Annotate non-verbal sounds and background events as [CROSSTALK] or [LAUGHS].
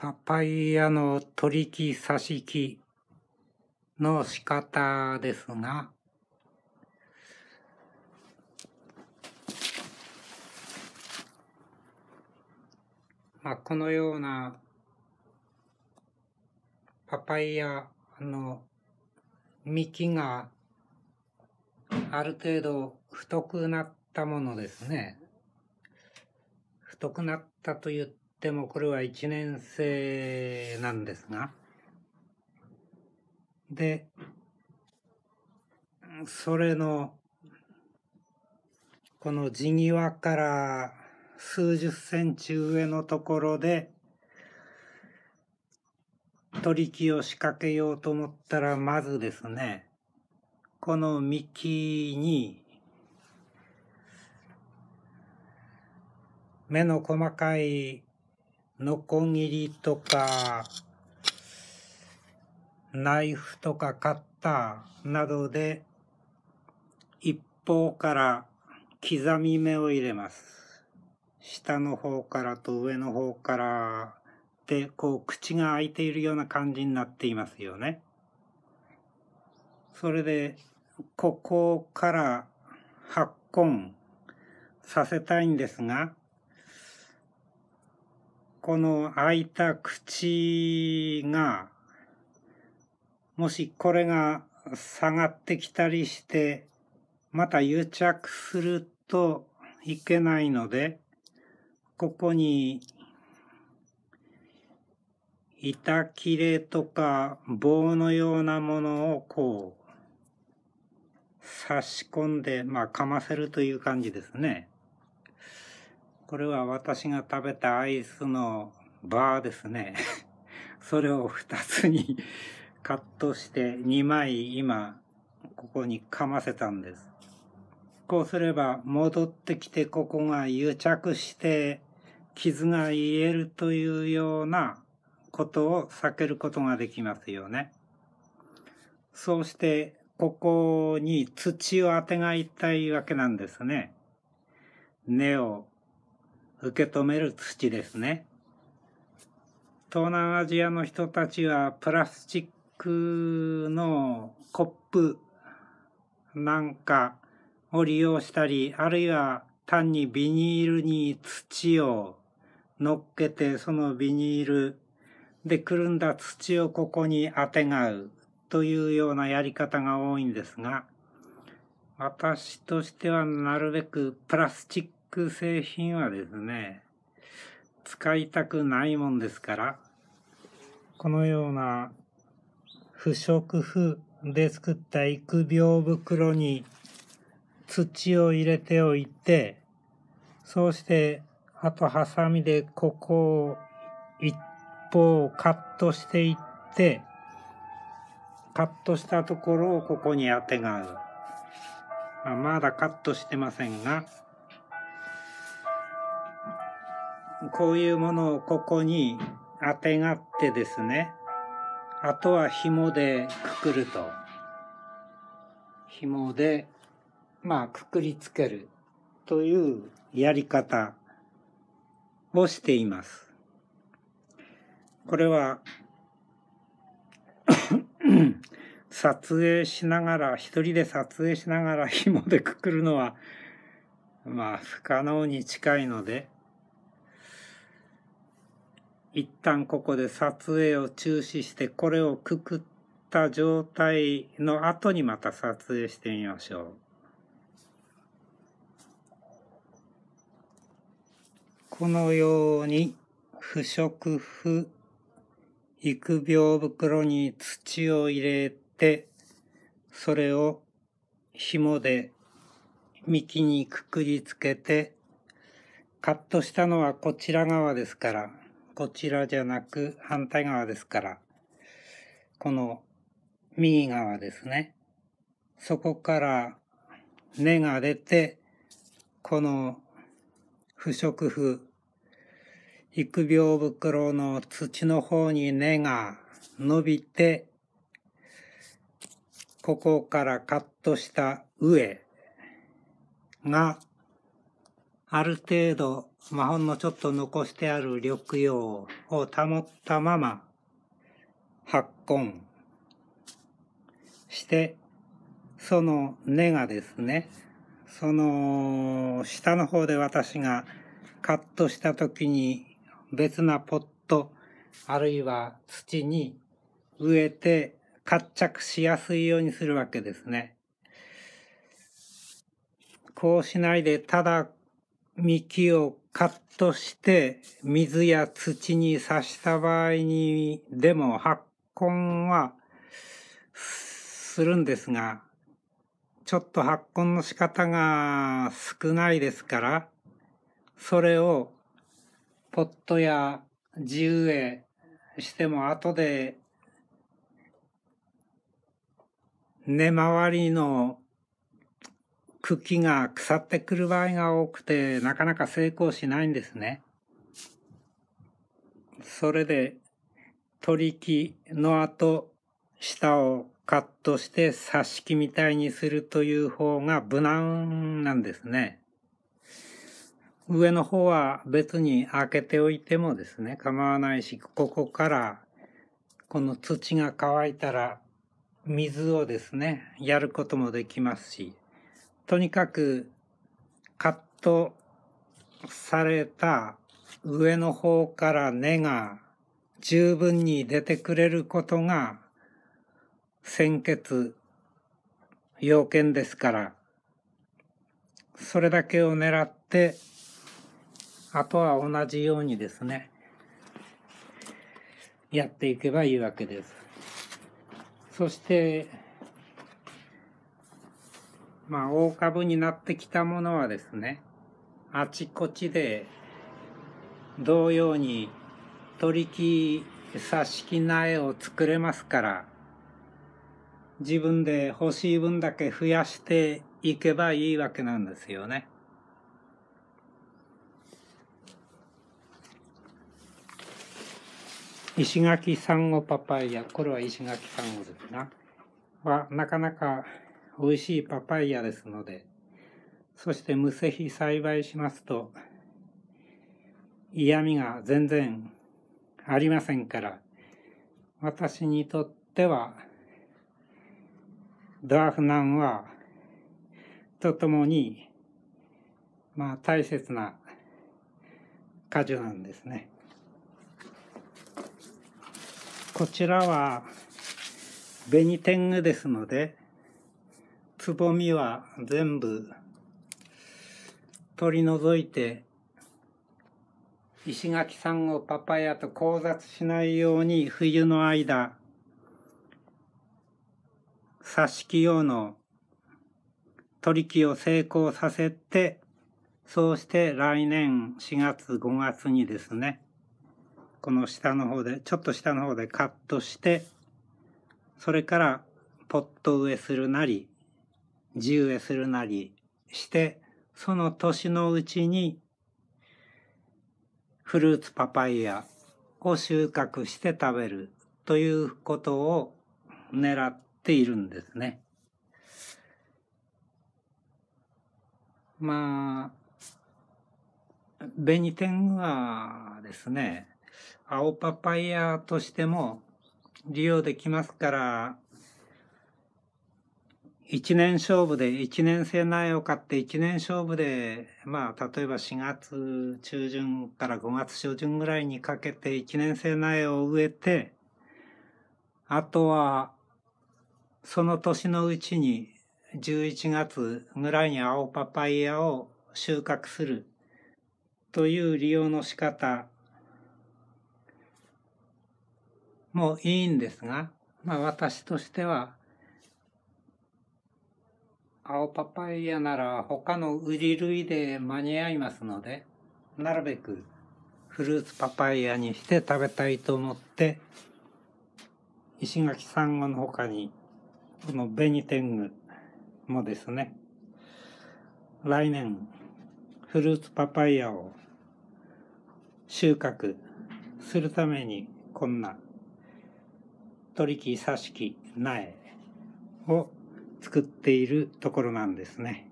パパイヤの取り木差し木の仕方ですが、まあ、このようなパパイヤの幹がある程度太くなったものですね。太くなったと言っでもこれは1年生なんですが。で、それの、この地際から数十センチ上のところで、取り木を仕掛けようと思ったら、まずですね、この幹に、目の細かいノコギリとか、ナイフとかカッターなどで一方から刻み目を入れます。下の方からと上の方からでこう口が開いているような感じになっていますよね。それでここから発根させたいんですがこの開いた口が、もしこれが下がってきたりして、また癒着するといけないので、ここに、板切れとか棒のようなものをこう、差し込んで、まあ、かませるという感じですね。これは私が食べたアイスのバーですね。[LAUGHS] それを2つに [LAUGHS] カットして2枚今ここにかませたんです。こうすれば戻ってきてここが癒着して傷が癒えるというようなことを避けることができますよね。そうしてここに土をあてがいたいわけなんですね。根を受け止める土ですね。東南アジアの人たちはプラスチックのコップなんかを利用したり、あるいは単にビニールに土を乗っけて、そのビニールでくるんだ土をここにあてがうというようなやり方が多いんですが、私としてはなるべくプラスチッく製品はですね、使いたくないもんですから、このような不織布で作った育苗袋に土を入れておいて、そうして、あとハサミでここを一方カットしていって、カットしたところをここにあてがう。あ、まだカットしてませんが、こういうものをここにあてがってですね、あとは紐でくくると。紐で、まあ、くくりつけるというやり方をしています。これは [COUGHS] 撮影しながら、一人で撮影しながら紐でくくるのは、まあ、不可能に近いので、一旦ここで撮影を中止してこれをくくった状態の後にまた撮影してみましょう。このように不織布育苗袋に土を入れてそれを紐で幹にくくりつけてカットしたのはこちら側ですからこちらじゃなく反対側ですから、この右側ですね。そこから根が出て、この不織布、育苗袋の土の方に根が伸びて、ここからカットした上がある程度、まあ、ほんのちょっと残してある緑葉を保ったまま発根して、その根がですね、その下の方で私がカットした時に別なポットあるいは土に植えて活着しやすいようにするわけですね。こうしないでただ幹をカットして水や土に挿した場合にでも発根はするんですが、ちょっと発根の仕方が少ないですから、それをポットや地植えしても後で根回りの茎が腐ってくる場合が多くて、なかなか成功しないんですね。それで、取り木の後、下をカットして挿し木みたいにするという方が無難なんですね。上の方は別に開けておいてもですね、構わないし、ここからこの土が乾いたら水をですね、やることもできますし、とにかくカットされた上の方から根が十分に出てくれることが先決要件ですからそれだけを狙ってあとは同じようにですねやっていけばいいわけです。そしてまあ、大株になってきたものはですね、あちこちで同様に取引挿し木苗を作れますから、自分で欲しい分だけ増やしていけばいいわけなんですよね。石垣ンゴパパイヤ、これは石垣ンゴですな。は、なかなか美味しいパパイヤですので、そして無施肥栽培しますと、嫌味が全然ありませんから、私にとっては、ドアフナンは、とともに、まあ大切な果樹なんですね。こちらは、紅天狗ですので、つぼみは全部取り除いて石垣さんをパパヤと交雑しないように冬の間挿し木用の取り木を成功させてそうして来年4月5月にですねこの下の方でちょっと下の方でカットしてそれからポット植えするなり自由へするなりしてその年のうちにフルーツパパイヤを収穫して食べるということを狙っているんですね。まあ、紅天はですね、青パパイヤとしても利用できますから、一年勝負で一年生苗を買って一年勝負でまあ例えば4月中旬から5月初旬ぐらいにかけて一年生苗を植えてあとはその年のうちに11月ぐらいに青パパイヤを収穫するという利用の仕方もいいんですが、まあ私としては青パパイヤなら他のウり類で間に合いますので、なるべくフルーツパパイヤにして食べたいと思って、石垣さんごの他に、この紅天狗もですね、来年、フルーツパパイヤを収穫するために、こんな、取り木、挿し木、苗を作っているところなんですね。